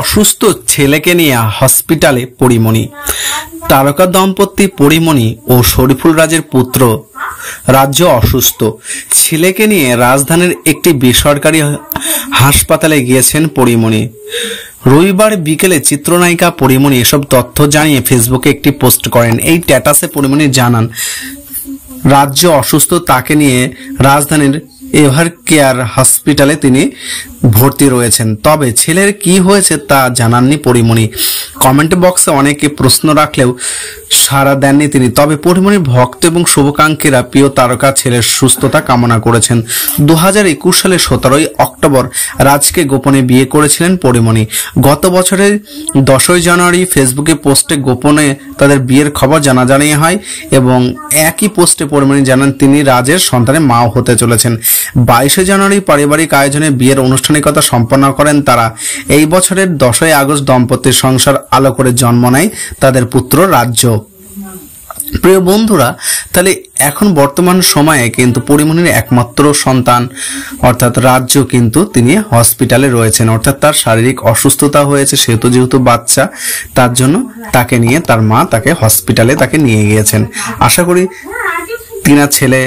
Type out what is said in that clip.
অসুস্থ ছেলেকে নিয়ে হসপিটালে পরিমণি তারকা দম্পতি পরিমণি ও শরীফুল রাজের পুত্র রাজ্য অসুস্থ ছেলেকে নিয়ে রাজধানীর একটি বেসরকারি হাসপাতালে গিয়েছেন পরিমণি রবিবার বিকেলে চিত্রনায়িকা পরিমণি এসব তথ্য জানিয়ে ফেসবুকে একটি পোস্ট করেন এই স্ট্যাটাসে পরিমণি জানান রাজ্য অসুস্থ তাকে নিয়ে রাজধানীর এভার কেয়ার হসপিটালে তিনি ভর্তি রয়েছেন তবে ছেলের কি হয়েছে তা জানাননি পরিমণি কমেন্ট বক্সে অনেকে প্রশ্ন রাখলেও সাড়া দেননি তিনি তবে পরিমণির ভক্ত এবং শুভাকাঙ্ক্ষীরা প্রিয় তারকা ছেলের সুস্থতা কামনা করেছেন দু হাজার একুশ সালের সতেরোই অক্টোবর রাজকে গোপনে বিয়ে করেছিলেন পরিমণি গত বছরের দশই জানুয়ারি ফেসবুকে পোস্টে গোপনে তাদের বিয়ের খবর জানাজানি হয় এবং একই পোস্টে পরিমণি জানান তিনি রাজের সন্তানের মাও হতে চলেছেন বাইশে জানুয়ারি পারিবারিক আয়োজনে বিয়ের আনুষ্ঠানিকতা সম্পন্ন করেন তারা এই বছরের দশই আগস্ট দম্পতির সংসার আলো করে জন্ম নেয় তাদের পুত্র রাজ্য প্রিয় বন্ধুরা তাহলে এখন বর্তমান সময়ে কিন্তু পরিমণির একমাত্র সন্তান অর্থাৎ রাজ্য কিন্তু তিনি হসপিটালে রয়েছেন অর্থাৎ তার শারীরিক অসুস্থতা হয়েছে সেহেতু যেহেতু বাচ্চা তার জন্য তাকে নিয়ে তার মা তাকে হসপিটালে তাকে নিয়ে গিয়েছেন আশা করি তিনা ছেলে